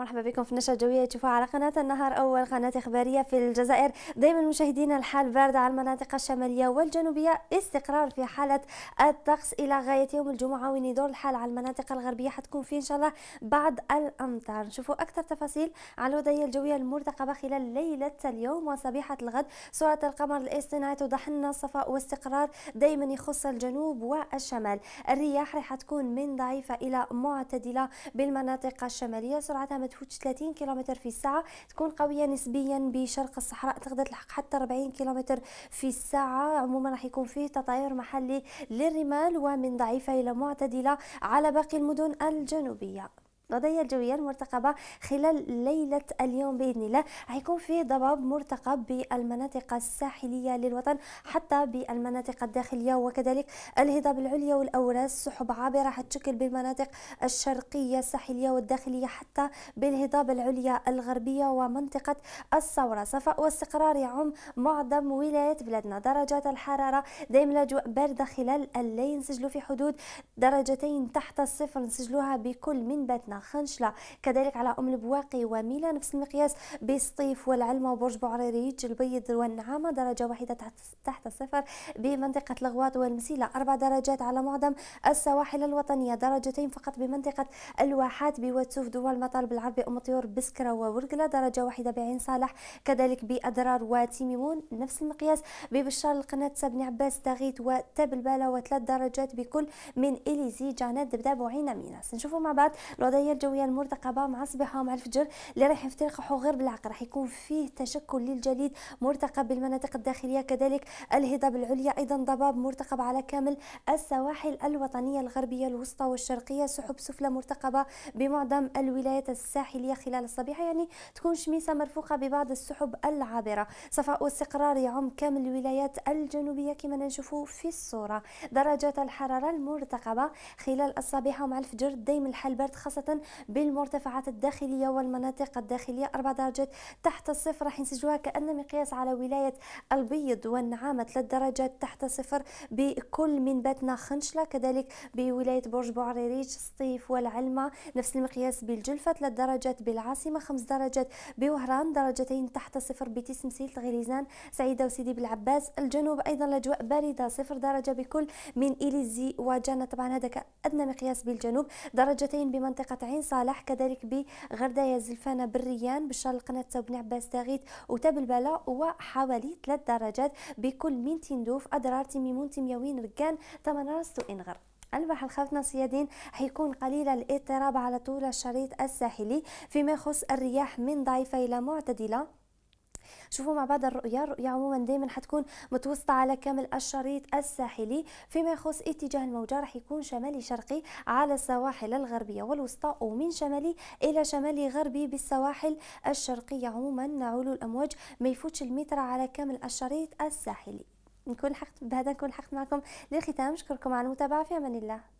مرحبا بكم في النشرة الجوية تشوفوها على قناة النهار أول قناة إخبارية في الجزائر دائما مشاهدينا الحال باردة على المناطق الشمالية والجنوبية استقرار في حالة الطقس إلى غاية يوم الجمعة وين يدور الحال على المناطق الغربية حتكون في إن شاء الله بعض الأمطار نشوفوا أكثر تفاصيل على الوضعية الجوية المرتقبة خلال ليلة اليوم وصبيحة الغد صورة القمر الاصطناعي توضح لنا الصفاء واستقرار دائما يخص الجنوب والشمال الرياح راح تكون من ضعيفة إلى معتدلة بالمناطق الشمالية سرعتها تفوت 30 كيلومتر في الساعة تكون قوية نسبيا بشرق الصحراء تقدر تلحق حتى 40 كيلومتر في الساعة عموما راح يكون فيه تطاير محلي للرمال ومن ضعيفة إلى معتدلة على باقي المدن الجنوبية الوضعية الجوية المرتقبة خلال ليلة اليوم بإذن الله حيكون في ضباب مرتقب بالمناطق الساحلية للوطن حتى بالمناطق الداخلية وكذلك الهضاب العليا والأوراس سحب عابرة حتشكل بالمناطق الشرقية الساحلية والداخلية حتى بالهضاب العليا الغربية ومنطقة الثورة صفاء واستقرار يعم معظم ولايات بلادنا درجات الحرارة دائما الأجواء باردة خلال الليل نسجلوا في حدود درجتين تحت الصفر نسجلوها بكل من باتنا خنشلة كذلك على أم البواقي وميلا نفس المقياس بسطيف والعلمة وبرج بوعريريج البيض والنعامة درجة واحدة تحت الصفر بمنطقة الغواط والمسيلة أربع درجات على معظم السواحل الوطنية درجتين فقط بمنطقة الواحات بواتسوف دول مطار بالعربي أم طيور بسكرة وورقلة درجة واحدة بعين صالح كذلك بأضرار وتيميمون نفس المقياس ببشار القناة سبني عباس وتاب وتبلبلة وثلاث درجات بكل من إليزي جانات دبداب وعين ميناس نشوفوا مع بعض الوضعية التغطيه الجويه المرتقبه مع الصباح ومع الفجر اللي راح يفترقحوا غير بالعقل راح يكون فيه تشكل للجليد مرتقب بالمناطق الداخليه كذلك الهضاب العليا ايضا ضباب مرتقب على كامل السواحل الوطنيه الغربيه الوسطى والشرقيه سحب سفلى مرتقبه بمعظم الولايات الساحليه خلال الصبيحه يعني تكون شميسه مرفوخه ببعض السحب العابره صفاء واستقرار يعم كامل الولايات الجنوبيه كما نشوفوا في الصوره درجات الحراره المرتقبه خلال الصباح ومع الفجر دايم الحال برد خاصه بالمرتفعات الداخلية والمناطق الداخلية أربع درجات تحت الصفر راح نسجلوها كأن مقياس على ولاية البيض والنعامة ثلاث درجات تحت الصفر بكل من باتنا خنشلة كذلك بولاية برج بوعريريج سطيف والعلمة نفس المقياس بالجلفة ثلاث درجات بالعاصمة خمس درجات بوهران درجتين تحت الصفر بتسمسيل غليزان سعيدة وسيدي بالعباس الجنوب أيضا الأجواء باردة صفر درجة بكل من إليزي وجنة طبعا هذا كأدنى مقياس بالجنوب درجتين بمنطقة عين صالح كذلك بغردايه زلفانه بالريان بالشرق قناة بن عباس تاغيت وتاب البلا وحوالي 3 درجات بكل من تندوف أدرار تيميمون تيمياوين ركان تو وإنغر البحر خفنا صيادين حيكون قليل الاضطراب على طول الشريط الساحلي فيما يخص الرياح من ضعيفة إلى معتدلة شوفوا مع بعض الرؤية الرؤية عموما دائما حتكون متوسطة على كامل الشريط الساحلي فيما يخص اتجاه الموجة راح يكون شمالي شرقي على السواحل الغربية والوسطى ومن شمالي إلى شمالي غربي بالسواحل الشرقية عموما علو الأمواج ما يفوتش المتر على كامل الشريط الساحلي نكون لحقت بهذا نكون لحقت معكم للختام نشكركم على المتابعة في أمان الله